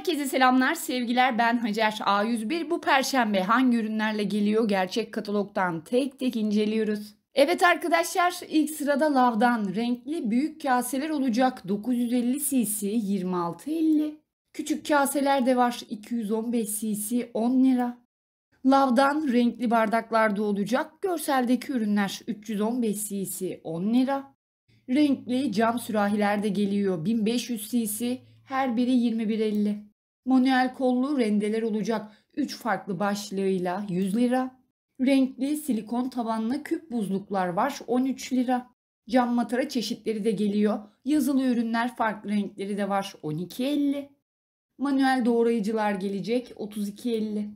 Herkese selamlar, sevgiler. Ben Hacer A101. Bu perşembe hangi ürünlerle geliyor? Gerçek katalogdan tek tek inceliyoruz. Evet arkadaşlar ilk sırada lavdan renkli büyük kaseler olacak. 950 cc 26.50. Küçük kaseler de var 215 cc 10 lira. Lavdan renkli bardaklarda olacak. Görseldeki ürünler 315 cc 10 lira. Renkli cam sürahiler de geliyor 1500 cc her biri 21.50. Manuel kollu rendeler olacak 3 farklı başlığıyla 100 lira. Renkli silikon tabanlı küp buzluklar var 13 lira. Cam matara çeşitleri de geliyor. Yazılı ürünler farklı renkleri de var 12.50. Manuel doğrayıcılar gelecek 32.50.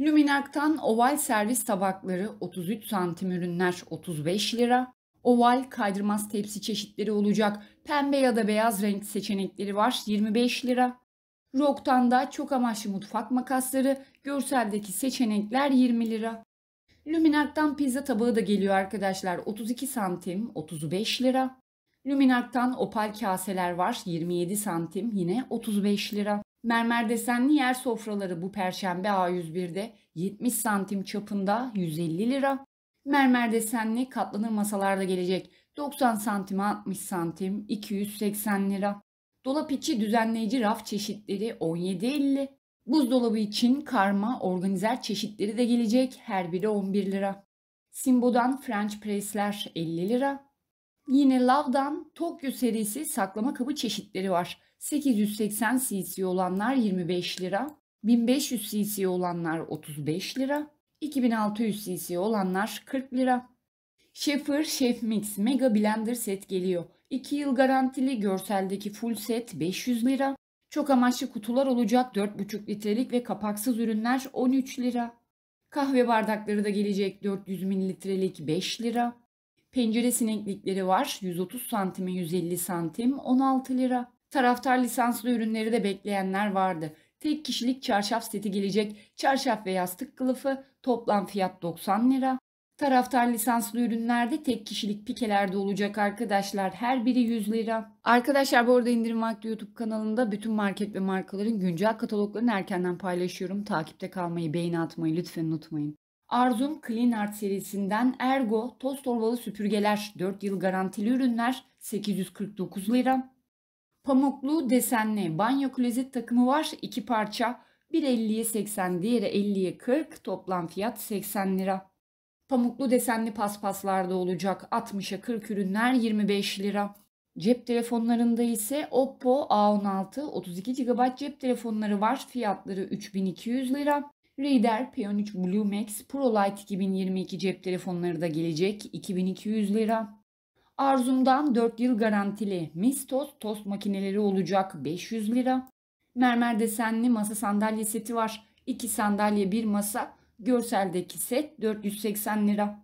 Luminak'tan oval servis tabakları 33 santim ürünler 35 lira. Oval kaydırmaz tepsi çeşitleri olacak. Pembe ya da beyaz renk seçenekleri var 25 lira. Rock'tan da çok amaçlı mutfak makasları, görseldeki seçenekler 20 lira. Luminark'tan pizza tabağı da geliyor arkadaşlar. 32 santim 35 lira. Luminark'tan opal kaseler var. 27 santim yine 35 lira. Mermer desenli yer sofraları bu perşembe A101'de 70 santim çapında 150 lira. Mermer desenli katlanır masalarda gelecek 90 santim 60 santim 280 lira. Dolap içi düzenleyici raf çeşitleri 17.50. Buzdolabı için karma organizer çeşitleri de gelecek. Her biri 11 lira. Simbo'dan French Press'ler 50 lira. Yine Love'dan Tokyo serisi saklama kabı çeşitleri var. 880 cc olanlar 25 lira. 1500 cc olanlar 35 lira. 2600 cc olanlar 40 lira. Schaefer Chef Mix Mega Blender set geliyor. 2 yıl garantili görseldeki full set 500 lira. Çok amaçlı kutular olacak 4,5 litrelik ve kapaksız ürünler 13 lira. Kahve bardakları da gelecek 400 mililitrelik 5 lira. Pencere sineklikleri var 130 santime 150 santim 16 lira. Taraftar lisanslı ürünleri de bekleyenler vardı. Tek kişilik çarşaf seti gelecek. Çarşaf ve yastık kılıfı toplam fiyat 90 lira. Taraftar lisanslı ürünlerde tek kişilik pikelerde olacak arkadaşlar. Her biri 100 lira. Arkadaşlar bu arada indirim vakti YouTube kanalında bütün market ve markaların güncel kataloglarını erkenden paylaşıyorum. Takipte kalmayı, beğeni atmayı lütfen unutmayın. Arzum Clean Art serisinden Ergo toz torbalı süpürgeler 4 yıl garantili ürünler 849 lira. Pamuklu desenli banyo klozet takımı var 2 parça. Bir 50'ye 80 diğeri 50'ye 40 toplam fiyat 80 lira. Pamuklu desenli paspaslarda olacak 60'a 40 ürünler 25 lira. Cep telefonlarında ise Oppo A16 32 GB cep telefonları var. Fiyatları 3200 lira. Reader p 3 Blue Max Pro Lite 2022 cep telefonları da gelecek 2200 lira. Arzum'dan 4 yıl garantili Mistos tost makineleri olacak 500 lira. Mermer desenli masa sandalye seti var. 2 sandalye 1 masa Görseldeki set 480 lira.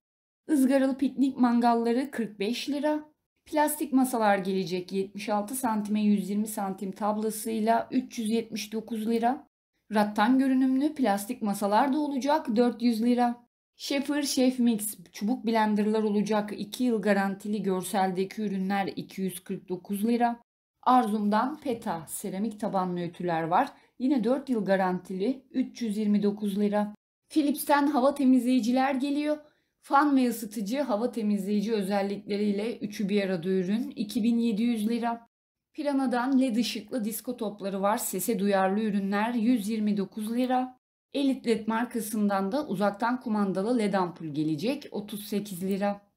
Izgaralı piknik mangalları 45 lira. Plastik masalar gelecek 76 santime 120 santim tablasıyla 379 lira. Rattan görünümlü plastik masalar da olacak 400 lira. Schaefer Chef Mix çubuk blenderlar olacak 2 yıl garantili görseldeki ürünler 249 lira. Arzum'dan PETA seramik tabanlı ötüler var. Yine 4 yıl garantili 329 lira. Philips'ten hava temizleyiciler geliyor. Fan ve ısıtıcı hava temizleyici özellikleriyle üçü bir arada ürün 2700 lira. Pirana'dan led ışıklı disko topları var. Sese duyarlı ürünler 129 lira. Elite LED markasından da uzaktan kumandalı led ampul gelecek 38 lira.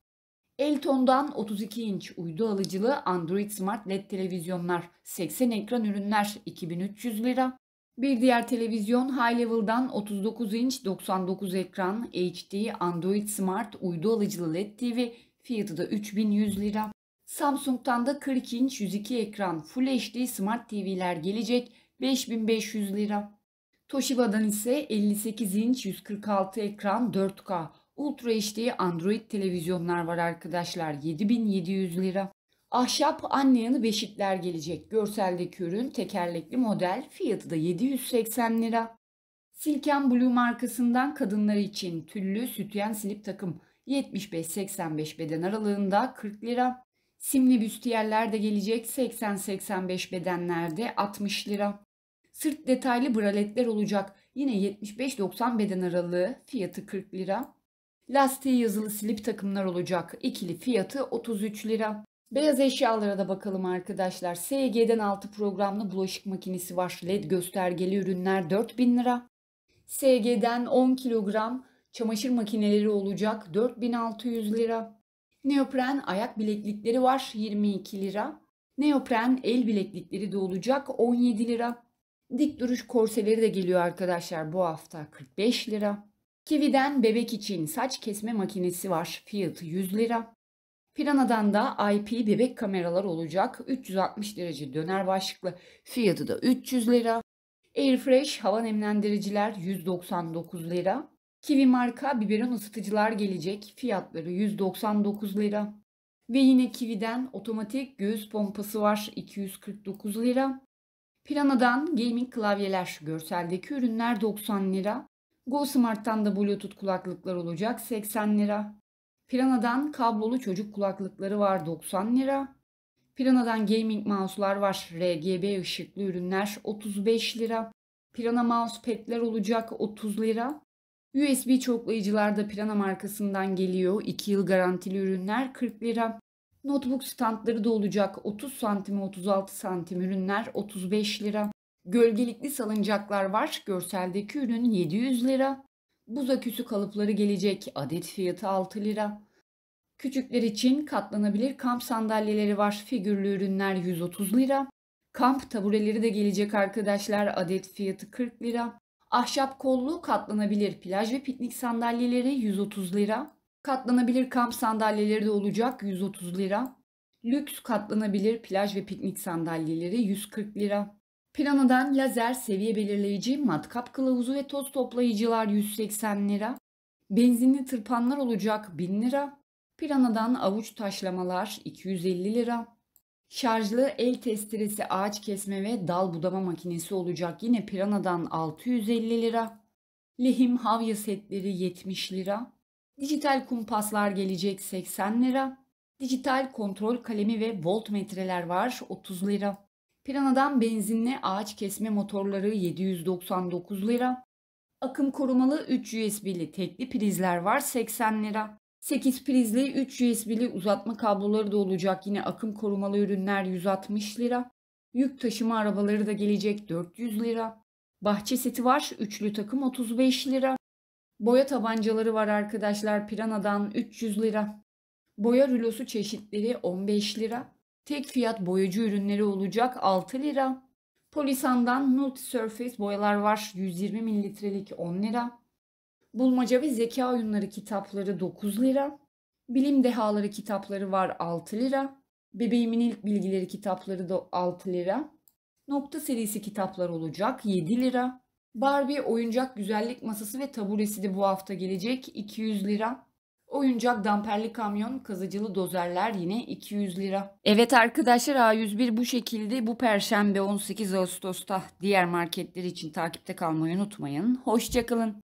Elton'dan 32 inç uydu alıcılı Android Smart LED televizyonlar 80 ekran ürünler 2300 lira. Bir diğer televizyon High Level'dan 39 inç 99 ekran HD Android Smart uydu alıcılı LED TV fiyatı da 3100 lira. Samsung'dan da 40 inç 102 ekran Full HD Smart TV'ler gelecek 5500 lira. Toshiba'dan ise 58 inç 146 ekran 4K Ultra HD Android televizyonlar var arkadaşlar 7700 lira. Ahşap anlayanı beşikler gelecek. Görseldeki ürün tekerlekli model. Fiyatı da 780 lira. Silken Blue markasından kadınlar için tüllü sütyen slip takım 75-85 beden aralığında 40 lira. Simli büstiyerler de gelecek 80-85 bedenlerde 60 lira. Sırt detaylı braletler olacak yine 75-90 beden aralığı fiyatı 40 lira. Lastiği yazılı slip takımlar olacak İkili. fiyatı 33 lira. Beyaz eşyalara da bakalım arkadaşlar. SG'den 6 programlı bulaşık makinesi var. LED göstergeli ürünler 4000 lira. SG'den 10 kilogram çamaşır makineleri olacak 4600 lira. Neopren ayak bileklikleri var 22 lira. Neopren el bileklikleri de olacak 17 lira. Dik duruş korseleri de geliyor arkadaşlar bu hafta 45 lira. Kiwi'den bebek için saç kesme makinesi var. Fiyatı 100 lira. Pirana'dan da IP bebek kameralar olacak. 360 derece döner başlıklı fiyatı da 300 lira. Airfresh hava nemlendiriciler 199 lira. Kiwi marka biberon ısıtıcılar gelecek. Fiyatları 199 lira. Ve yine Kiwi'den otomatik göğüs pompası var 249 lira. Pirana'dan gaming klavyeler, görseldeki ürünler 90 lira. GoSmart'tan da Bluetooth kulaklıklar olacak 80 lira. Pirana'dan kablolu çocuk kulaklıkları var 90 lira. Pirana'dan gaming mouse'lar var. RGB ışıklı ürünler 35 lira. Pirana mouse pad'ler olacak 30 lira. USB çoklayıcılarda Pirana markasından geliyor. 2 yıl garantili ürünler 40 lira. Notebook standları da olacak 30 santim 36 santim ürünler 35 lira. Gölgelikli salıncaklar var. Görseldeki ürün 700 lira. Buz aküsü kalıpları gelecek. Adet fiyatı 6 lira. Küçükler için katlanabilir kamp sandalyeleri var. Figürlü ürünler 130 lira. Kamp tabureleri de gelecek arkadaşlar. Adet fiyatı 40 lira. Ahşap kollu katlanabilir plaj ve piknik sandalyeleri 130 lira. Katlanabilir kamp sandalyeleri de olacak 130 lira. Lüks katlanabilir plaj ve piknik sandalyeleri 140 lira. Piranadan lazer seviye belirleyici, matkap kılavuzu ve toz toplayıcılar 180 lira. Benzinli tırpanlar olacak 1000 lira. Piranadan avuç taşlamalar 250 lira. Şarjlı el testeresi ağaç kesme ve dal budama makinesi olacak yine Pirana'dan 650 lira. Lehim havya setleri 70 lira. Dijital kumpaslar gelecek 80 lira. Dijital kontrol kalemi ve voltmetreler var 30 lira. Piranadan benzinli ağaç kesme motorları 799 lira. Akım korumalı 3 USB'li tekli prizler var 80 lira. 8 prizli 3 USB'li uzatma kabloları da olacak yine akım korumalı ürünler 160 lira. Yük taşıma arabaları da gelecek 400 lira. Bahçe seti var üçlü takım 35 lira. Boya tabancaları var arkadaşlar Pirana'dan 300 lira. Boya rulosu çeşitleri 15 lira. Tek fiyat boyacı ürünleri olacak 6 lira. Polisan'dan Multi Surface boyalar var 120 mililitrelik 10 lira. Bulmaca ve Zeka Oyunları kitapları 9 lira. Bilim Dehaları kitapları var 6 lira. Bebeğimin ilk bilgileri kitapları da 6 lira. Nokta serisi kitaplar olacak 7 lira. Barbie oyuncak güzellik masası ve taburesi de bu hafta gelecek 200 lira. Oyuncak damperli kamyon, kazıcılı dozerler yine 200 lira. Evet arkadaşlar A101 bu şekilde bu perşembe 18 Ağustos'ta diğer marketler için takipte kalmayı unutmayın. Hoşçakalın.